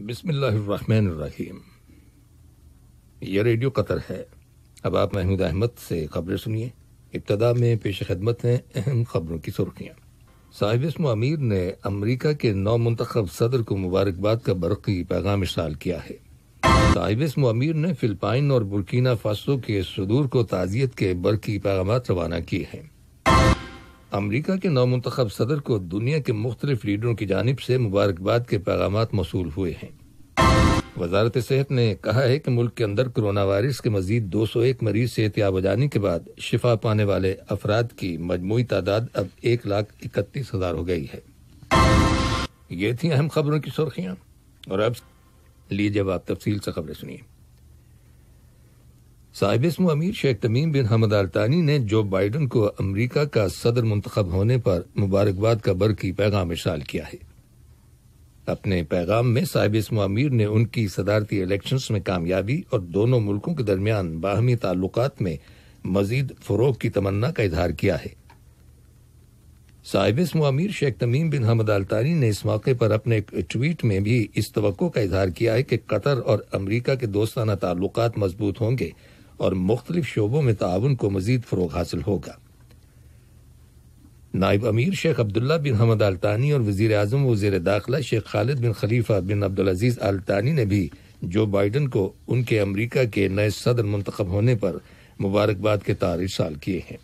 बिस्मिल्लाहिर्रहमानिर्रहीम यह radio Qatar है अब आप महमूद अहमद से खबरें सुनिए इब्तदा में पेश खदमत हैं अहम खबरों की सुर्खियाँ साहिब अमीर ने अमरीका के नौ मंतखब सदर को मुबारकबाद का बरकी पैगाम इशाल किया है साहिब अमीर ने फिलपाइन और बुरकीना फासो के सदूर को ताजियत के बरकी पैगाम रवाना किए हैं अमरीका के नौमंतब सदर को दुनिया के मुख्तलिफ लीडरों की जानब से मुबारकबाद के पैगाम मौसू हुए हैं वजारत सेहत ने कहा है कि मुल्क के अंदर कोरोना वायरस के मजीद दो सौ एक मरीज से एहतियाब जाने के बाद शिफा पाने वाले अफराद की मजमू तादाद अब एक लाख इकतीस हजार हो गई है ये थी अहम खबरों की सुर्खियाँ और अब लीजिए अब आप तफसील से खबरें सुनिए साहिब अमीर शेख तमीम बिन हमद अलतानी ने जो बाइडन को अमरीका का सदर मुंतखब होने पर मुबारकबाद का बरकी पैगाम इशाल किया है अपने पैगाम में साहिब इसम अमीर ने उनकी सदारती इलेक्शन में कामयाबी और दोनों मुल्कों के दरमियान बाहमी ताल्लुक में मजीद फरोग की तमन्ना का इजहार किया है साहिब इसम अमीर शेख तमीम बिन हमद अलतानी ने इस मौके पर अपने एक ट्वीट में भी इस तो का इजहार किया है कि कतर और अमरीका के दोस्ताना ताल्लुक मजबूत होंगे और मुख्तलिफ शोबों में ताउन को मजीद फ़रोग हासिल होगा नायब अमीर शेख अब्दुल्ला बिन हमद अलतानी और वजीर अजम वजीर दाखिला शेख खालिद बिन खलीफा बिन अब्दुलज़ीज़ अलतानी ने भी जो बाइडन को उनके अमरीका के नए सदर मंतखब होने पर मुबारकबाद के तार साल किए हैं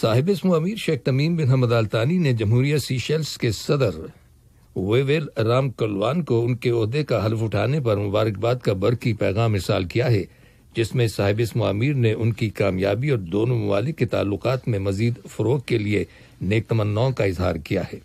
साहिब इसमो अमीर शेख तमीम बिन हमद अलतानी ने जमहूरिया सीशेल्स के सदर वेवेल राम कलवान को उनके अहदे का हल्फ उठाने पर मुबारकबाद का बरकी पैगाम इसाल किया है जिसमें साहिब इस ने उनकी कामयाबी और दोनों ममालिक के ताल्लुक में मजीद फ़रोग के लिए नेक तमन्नाओं का इजहार किया है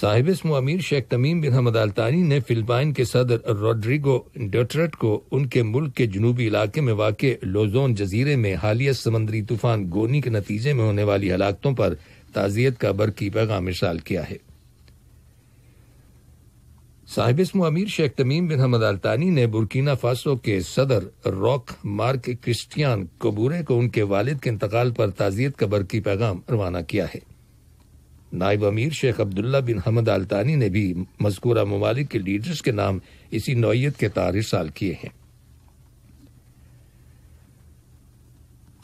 साहिब अमीर शेख तमीम बिन हमद अल्तानी ने फिलिपाइन के सदर रोड्रिगो डोट्रट को उनके मुल्क के जनूबी इलाके में वाक़ लोजोन जजीरे में हालिया समंदरी तूफान गोनी के नतीजे में होने वाली हलाकतों पर ताजियत का बरकी पैगाम इरसाल किया है साहिब इसमो अमीर शेख तमीम बिन हमद अल्तानी ने बुरकीना फासो के सदर रॉक मार्क क्रिस्टियान कबूरे को उनके वालिद के इंतकाल पर ताजियत का बरकी पैगाम रवाना किया है नायब अमीर शेख अब्दुल्ला बिन हमद अल्तानी ने भी मजकूरा ममालिक के लीडर्स के नाम इसी नोयत के तार साल किए हैं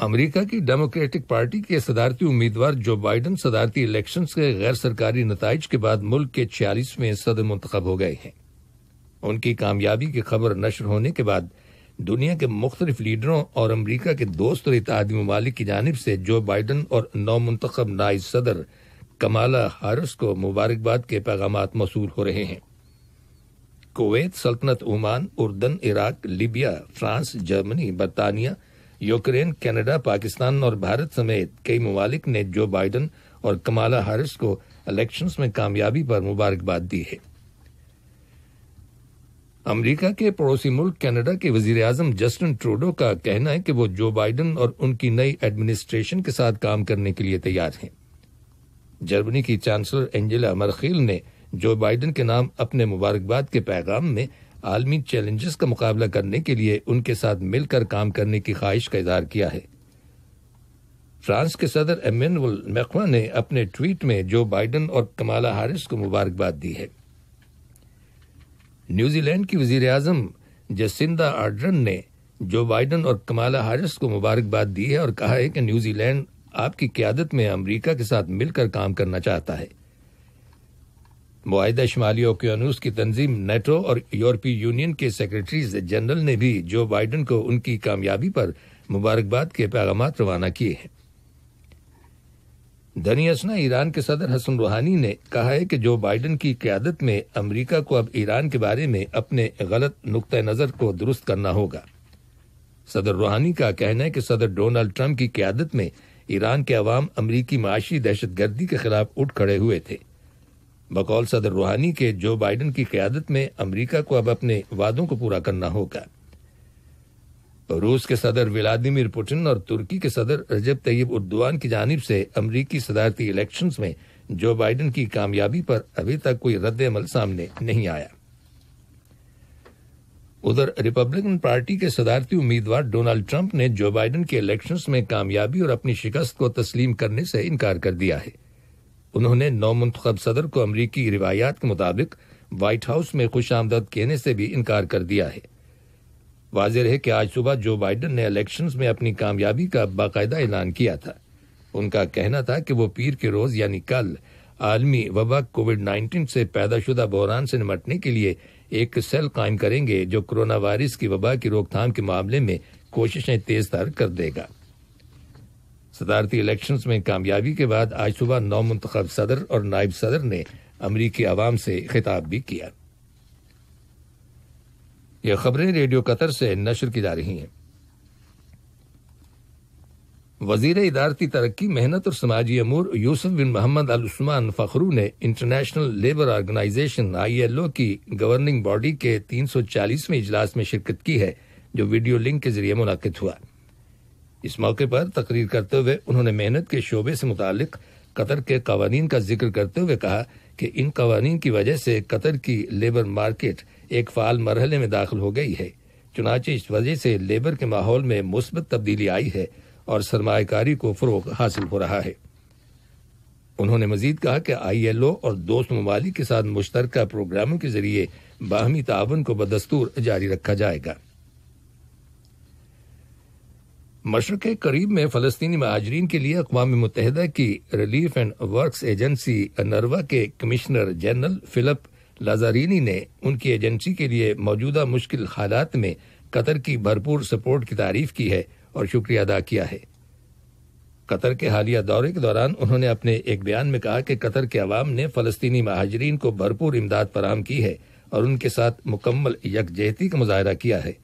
अमेरिका की डेमोक्रेटिक पार्टी के सदारती उम्मीदवार जो बाइडन सदारती इलेक्शन के गैर सरकारी नतज के बाद मुल्क के छियालीसवें सदर मंतखब हो गए हैं उनकी कामयाबी की खबर नशर होने के बाद दुनिया के मुख्तलिफ लीडरों और अमरीका के दोस्त और इतिहादी ममालिक की जानब से जो बाइडन और नौ मंतखब नाइज सदर कमाला हारिस को मुबारकबाद के पैगाम मौसू हो रहे हैं कुवैत सल्तनत ओमान उर्दन इराक लीबिया फ्रांस जर्मनी बरतानिया यूक्रेन कनाडा पाकिस्तान और भारत समेत कई ममालिक ने जो बाइडन और कमाला हारिस को इलेक्शन में कामयाबी पर मुबारकबाद दी है अमेरिका के पड़ोसी मुल्क कनाडा के वजीर आजम जस्टिन ट्रूडो का कहना है कि वो जो बाइडन और उनकी नई एडमिनिस्ट्रेशन के साथ काम करने के लिए तैयार हैं जर्मनी की चांसलर एंजेला मरखील ने जो बाइडन के नाम अपने मुबारकबाद के पैगाम में आलमी चैलेंजेस का मुकाबला करने के लिए उनके साथ मिलकर काम करने की ख्वाहिश का इजहार किया है फ्रांस के सदर एमेनुअल मैकवा ने अपने ट्वीट में जो बाइडन और कमाला हारिस को मुबारकबाद दी है न्यूजीलैंड की वजीर अजम जसिंदा आर्डरन ने जो बाइडन और कमाला हारिस को मुबारकबाद दी है और कहा है कि न्यूजीलैंड आपकी क्यादत में अमरीका के साथ मिलकर काम करना चाहता है माहिदा शुमाली ओकियानूस की तंजीम नेटो और यूरोपीय यूनियन के सेक्रेटरीज जनरल ने भी जो बाइडन को उनकी कामयाबी पर मुबारकबाद के पैगाम रवाना किए हैं धनी असना ईरान के सदर हसन रूहानी ने कहा है कि जो बाइडन की क्यादत में अमरीका को अब ईरान के बारे में अपने गलत नुक़ नज़र को दुरुस्त करना होगा सदर रूहानी का कहना है कि सदर डोनाल्ड ट्रंप की क्यादत में ईरान के अवाम अमरीकी माशी दहशतगर्दी के खिलाफ उठ खड़े हुए थे बकौल सदर रूहानी के जो बाइडन की क्यादत में अमरीका को अब अपने वादों को पूरा करना होगा रूस के सदर व्लादिमिर पुटिन और तुर्की के सदर रजब तैयब उर्दवान की जानब से अमरीकी सदारती इलेक्शन में जो बाइडन की कामयाबी पर अभी तक कोई रद्द अमल सामने नहीं आया उधर रिपब्लिकन पार्टी के सदारती उम्मीदवार डोनाल्ड ट्रंप ने जो बाइडन के इलेक्शन में कामयाबी और अपनी शिकस्त को तस्लीम करने से इनकार कर दिया है उन्होंने नौ मंतखब सदर को अमरीकी रिवायात के मुताबिक व्हाइट हाउस में खुश आमदद कहने से भी इनकार कर दिया है वाजिर है कि आज सुबह जो बाइडन ने इलेक्शन में अपनी कामयाबी का बाकायदा ऐलान किया था उनका कहना था कि वो पीर के रोज यानी कल आलमी वबा कोविड नाइन्टीन से पैदाशुदा बहरान से निपटने के लिए एक सेल कायम करेंगे जो कोरोना वायरस की वबा की रोकथाम के मामले में कोशिशें तेज तर कर देगा सदारती इलेक्शन में कामयाबी के बाद आज सुबह नौ मंतखब सदर और नायब सदर ने अमरीकी आवाम से खिताब भी किया यह खबरें रेडियो कतर से नशर की जा रही हैं वजीर इदारती तरक्की मेहनत और समाजी अमूर यूसुफ बिन मोहम्मद अल उस्मान फखरू ने इंटरनेशनल लेबर ऑर्गेनाइजेशन आईएलओ की गवर्निंग बॉडी के 340वें इजलास में शिरकत की है जो वीडियो लिंक के जरिए मुनद हुआ इस मौके पर तकरीर करते हुए उन्होंने मेहनत के शोबे से मुतालिक कतर के कवानीन का जिक्र करते हुए कहा कि इन कवानीन की वजह से कतर की लेबर मार्केट एक फाल मरहले में दाखिल हो गई है चुनाचे इस वजह से लेबर के माहौल में मुस्बत तब्दीली आई है और सरमाकारी को फ़रोग हासिल हो रहा है उन्होंने मजीद कहा कि आई एल ओ और दोस्त ममालिक के साथ मुश्तर प्रोग्रामों के जरिए बाहमी ताउन को बदस्तूर जारी रखा जाएगा मशरक़ करीब में फ़लस्तीनी महाजरीन के लिए अकवा मुत की रिलीफ एंड वर्क्स एजेंसी अनरवा के कमिश्नर जनरल फ़िलिप लाजारीनी ने उनकी एजेंसी के लिए मौजूदा मुश्किल हालात में कतर की भरपूर सपोर्ट की तारीफ की है और शुक्रिया अदा किया है कतर के हालिया दौरे के दौरान उन्होंने अपने एक बयान में कहा कि कतर के अवाम ने फ़लस्तीनी महाजरीन को भरपूर इमदाद फराम की है और उनके साथ मुकम्मल यकजहती का मुजाहरा किया है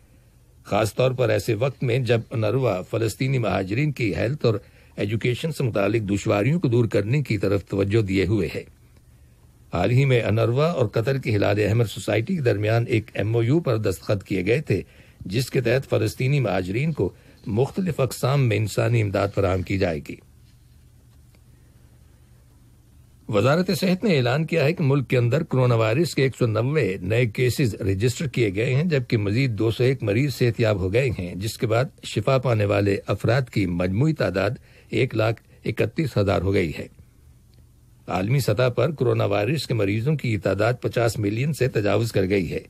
खासतौर पर ऐसे वक्त में जब नरवा फलस्तीनी महाजरीन की हेल्थ और एजुकेशन से मुतालिक दुशवारियों को दूर करने की तरफ तवज्जो दिए हुए है हाल ही में अनरवा और कतर की हिलाल अहमद सोसाइटी के दरमियान एक एम ओ यू पर दस्तखत किए गए थे जिसके तहत फलस्तीनी महाजरीन को मुख्तलिफ अकसाम में इंसानी इमदाद फराम की जाएगी वजारत सेहत ने ऐलान किया है कि मुल्क के अंदर कोरोना वायरस के एक सौ नब्बे नए केसेज रजिस्टर किए गए हैं जबकि मजीद दो सौ एक मरीज सेहतियाब हो गए हैं जिसके बाद शिफा पाने वाले अफराद की मजमू तादाद एक लाख इकतीस हजार हो गई है आलमी सतह पर कोरोना वायरस के मरीजों की तादाद पचास मिलियन से तजावज कर गई है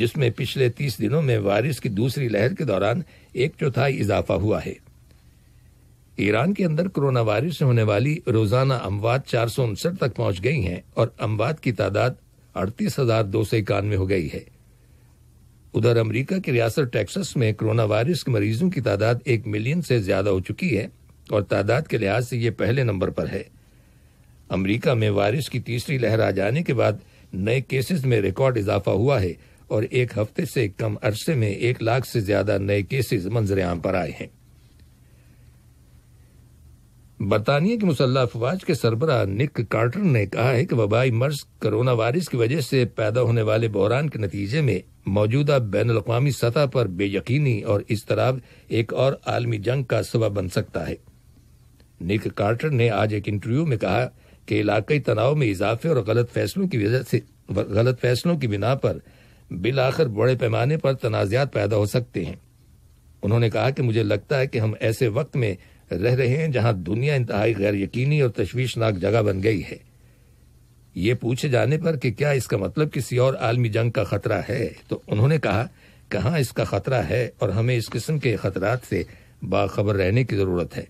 जिसमें पिछले तीस दिनों में वायरस की दूसरी लहर के दौरान एक चौथाई इजाफा हुआ है ईरान के अंदर कोरोना वायरस से होने वाली रोजाना अमवात चार सौ उनसठ तक पहुंच गई हैं और अमवात की तादाद अड़तीस हजार दो सौ इक्यानवे हो गई है उधर अमेरिका की रियासत टेक्सास में कोरोना वायरस के मरीजों की तादाद एक मिलियन से ज्यादा हो चुकी है और तादाद के लिहाज से ये पहले नंबर पर है अमरीका में वायरस की तीसरी लहर आ जाने के बाद नए केसेस में रिकॉर्ड इजाफा हुआ है और एक हफ्ते से कम अरसे में एक लाख से ज्यादा नए केसेस मंजरेआम पर आए हैं बरतानिया के मुसल्ह अफवाज के सरबरा निक कार्टर ने कहा है कि वबाई मर्ज कोरोना वायरस की वजह से पैदा होने वाले बहरान के नतीजे में मौजूदा बैन अवी सतह पर बेयकीनी और इस तरह एक और आलमी जंग का सबब बन सकता है निक कार्टर ने आज एक इंटरव्यू में कहा कि इलाकई तनाव में इजाफे और गलत फैसलों की वजह से गलत फैसलों की बिना पर बिल आखिर बड़े पैमाने पर तनाज़ात पैदा हो सकते हैं उन्होंने कहा कि मुझे लगता है कि हम ऐसे वक्त में रह रहे हैं जहां दुनिया इंतहाई गैर यकीनी और तशवीशनाक जगह बन गई है ये पूछे जाने पर कि क्या इसका मतलब किसी और आलमी जंग का खतरा है तो उन्होंने कहा कहाँ इसका खतरा है और हमें इस किस्म के खतरात से बाखबर रहने की जरूरत है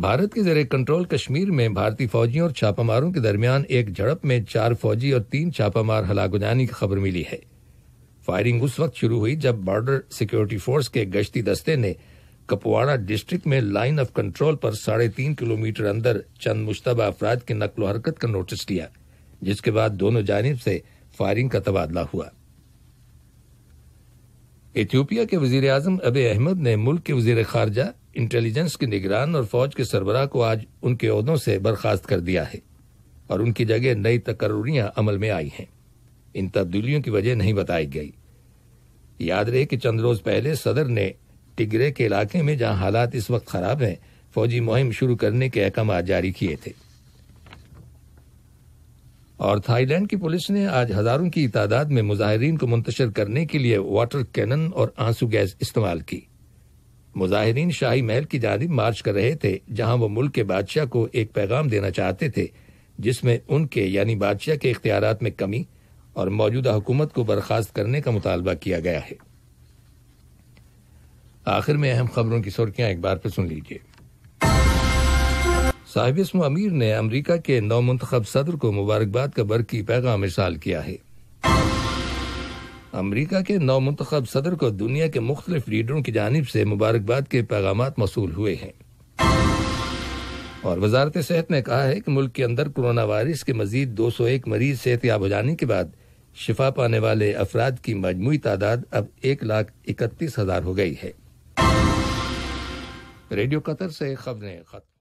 भारत के जरिए कंट्रोल कश्मीर में भारतीय फौजियों और छापामारों के दरमियान एक झड़प में चार फौजी और तीन छापामार हलाक हो जाने की खबर मिली है फायरिंग उस वक्त शुरू हुई जब बॉर्डर सिक्योरिटी फोर्स के गश्ती दस्ते ने कपवाड़ा डिस्ट्रिक्ट में लाइन ऑफ कंट्रोल पर साढ़े तीन किलोमीटर अंदर चंद मुश्तबा अफराद की नकलो हरकत का नोटिस लिया जिसके बाद दोनों जानब से फायरिंग का तबादला हुआ इथियोपिया के वजीर आजम अब अहमद ने मुल्क के वजीर खारजा इंटेलिजेंस के निगरान और फौज के सरबरा को आज उनके अहदों से बर्खास्त कर दिया है और उनकी जगह नई तकर्रियां अमल में आई हैं इन तब्दीलियों की वजह नहीं बताई गई याद रहे कि चंद रोज पहले सदर ने टिगरे के इलाके में जहां हालात इस वक्त खराब हैं फौजी मुहिम शुरू करने के अहकाम जारी किए थे और थाईलैंड की पुलिस ने आज हजारों की तादाद में मुजाहरीन को मुंतशर करने के लिए वाटर कैनन और आंसू गैस इस्तेमाल की मुजाहरीन शाही महल की जानब मार्च कर रहे थे जहां वो मुल्क के बादशाह को एक पैगाम देना चाहते थे जिसमें उनके यानी बादशाह के इख्तियार में कमी और मौजूदा हुकूमत को बर्खास्त करने का मुतालबा किया गया है आखिर में अहम खबरों की सुर्खियां एक बार फिर सुन लीजिए साहिब इसमो अमीर ने अमरीका के नौ मंतखब सदर को मुबारकबाद का बरकी पैगाम इशाल किया है अमरीका के नौ मंतखब सदर को दुनिया के मुख्तलिफ लीडरों की जानब से मुबारकबाद के पैगाम मौसू हुए हैं और वजारत सेहत ने कहा है कि मुल्क के अंदर कोरोना वायरस के मजीद दो सौ एक मरीज सेहत याब हो जाने के बाद शिफा पाने वाले अफराद की मजमू तादाद अब एक लाख इकतीस हजार हो गई है रेडियो कतर से खबरें खत्म